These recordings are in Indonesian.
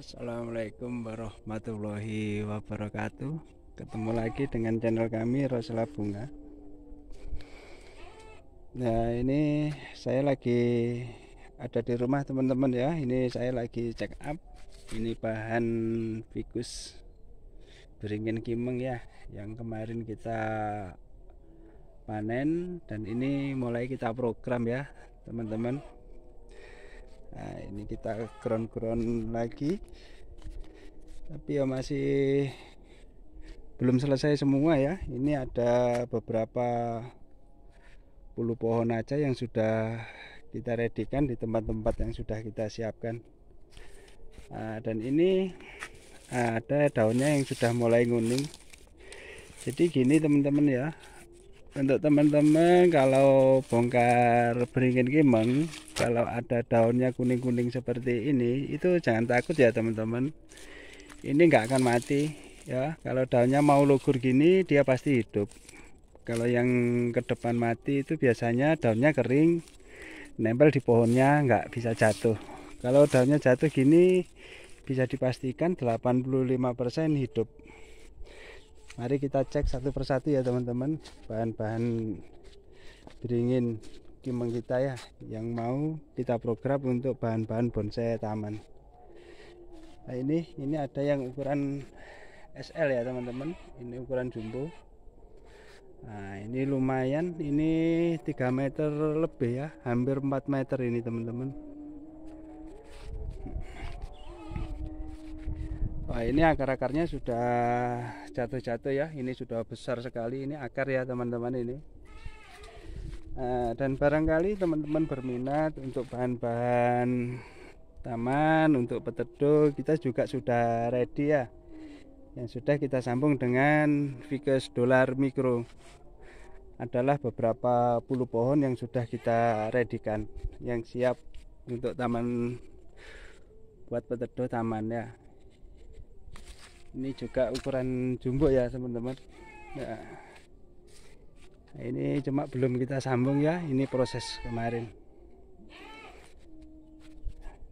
Assalamualaikum warahmatullahi wabarakatuh Ketemu lagi dengan channel kami Rosela Bunga Nah ini saya lagi ada di rumah teman-teman ya Ini saya lagi check up Ini bahan fikus beringin kimeng ya Yang kemarin kita panen Dan ini mulai kita program ya teman-teman nah ini kita ground-ground lagi tapi ya masih belum selesai semua ya ini ada beberapa puluh pohon aja yang sudah kita redikan di tempat-tempat yang sudah kita siapkan nah, dan ini ada daunnya yang sudah mulai nguning jadi gini teman-teman ya untuk teman-teman kalau bongkar beringin kimeng kalau ada daunnya kuning-kuning seperti ini itu jangan takut ya teman-teman ini nggak akan mati ya kalau daunnya mau lugur gini dia pasti hidup kalau yang ke depan mati itu biasanya daunnya kering nempel di pohonnya nggak bisa jatuh kalau daunnya jatuh gini bisa dipastikan 85% hidup mari kita cek satu persatu ya teman-teman bahan-bahan beringin kimeng kita ya yang mau kita program untuk bahan-bahan bonsai taman nah ini ini ada yang ukuran SL ya teman-teman ini ukuran jumbo nah ini lumayan ini 3 meter lebih ya hampir 4 meter ini teman-teman Wah ini akar-akarnya sudah jatuh-jatuh ya Ini sudah besar sekali Ini akar ya teman-teman ini eh, Dan barangkali teman-teman berminat Untuk bahan-bahan taman Untuk peteduh Kita juga sudah ready ya Yang sudah kita sambung dengan Ficus dolar mikro Adalah beberapa puluh pohon Yang sudah kita readykan Yang siap untuk taman Buat peteduh taman ya ini juga ukuran jumbo ya teman-teman nah, ini cuma belum kita sambung ya ini proses kemarin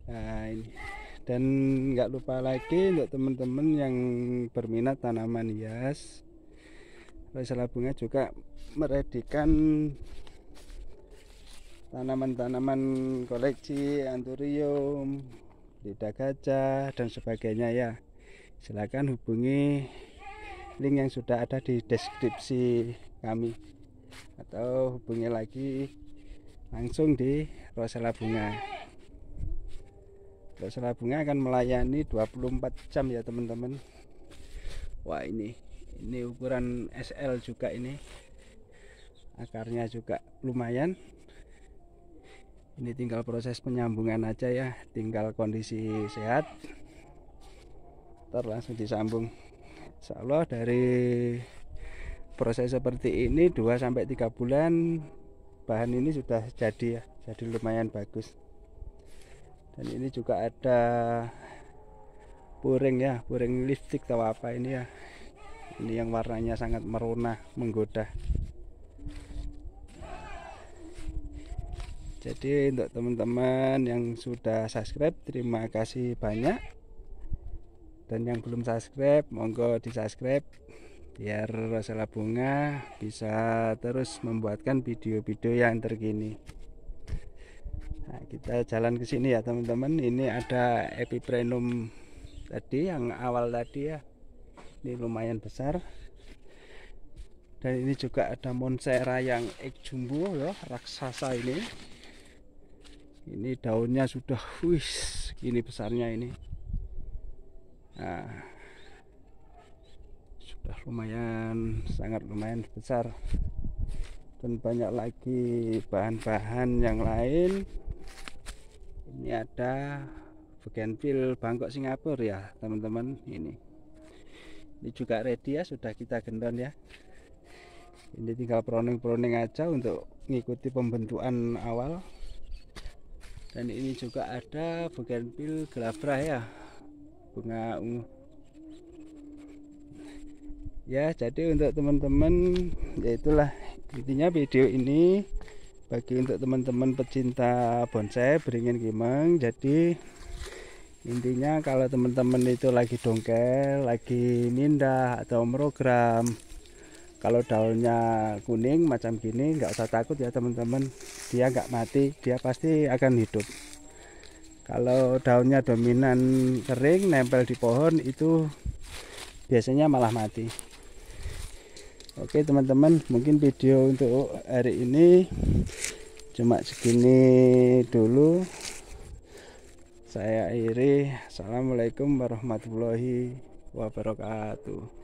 nah ini dan nggak lupa lagi untuk teman-teman yang berminat tanaman hias masalah bunga juga meredikan tanaman-tanaman koleksi anturium lidah gajah dan sebagainya ya silakan hubungi link yang sudah ada di deskripsi kami atau hubungi lagi langsung di Rosela Bunga Rosela Bunga akan melayani 24 jam ya teman-teman wah ini ini ukuran SL juga ini akarnya juga lumayan ini tinggal proses penyambungan aja ya tinggal kondisi sehat ntar langsung disambung Insya Allah dari proses seperti ini 2-3 bulan bahan ini sudah jadi ya jadi lumayan bagus dan ini juga ada puring ya puring lipstick atau apa ini ya ini yang warnanya sangat merona menggoda jadi untuk teman-teman yang sudah subscribe terima kasih banyak dan yang belum subscribe monggo di subscribe biar Rosella Bunga bisa terus membuatkan video-video yang terkini nah, kita jalan ke sini ya teman-teman ini ada epiprenum tadi yang awal tadi ya ini lumayan besar dan ini juga ada monsera yang ek jumbo ya raksasa ini ini daunnya sudah wis ini besarnya ini nah, sudah lumayan sangat lumayan besar dan banyak lagi bahan-bahan yang lain ini ada bagian pil Bangkok Singapura ya teman-teman ini ini juga ready ya sudah kita gendon ya ini tinggal proning-proning aja untuk mengikuti pembentukan awal dan ini juga ada bagian pil Glabra ya bunga ungu ya jadi untuk teman-teman ya itulah intinya video ini bagi untuk teman-teman pecinta bonsai beringin gimeng jadi intinya kalau teman-teman itu lagi dongkel lagi nindah atau program kalau daunnya kuning macam gini nggak usah takut ya teman-teman dia nggak mati dia pasti akan hidup kalau daunnya dominan kering nempel di pohon itu biasanya malah mati Oke teman-teman mungkin video untuk hari ini cuma segini dulu saya akhiri Assalamualaikum warahmatullahi wabarakatuh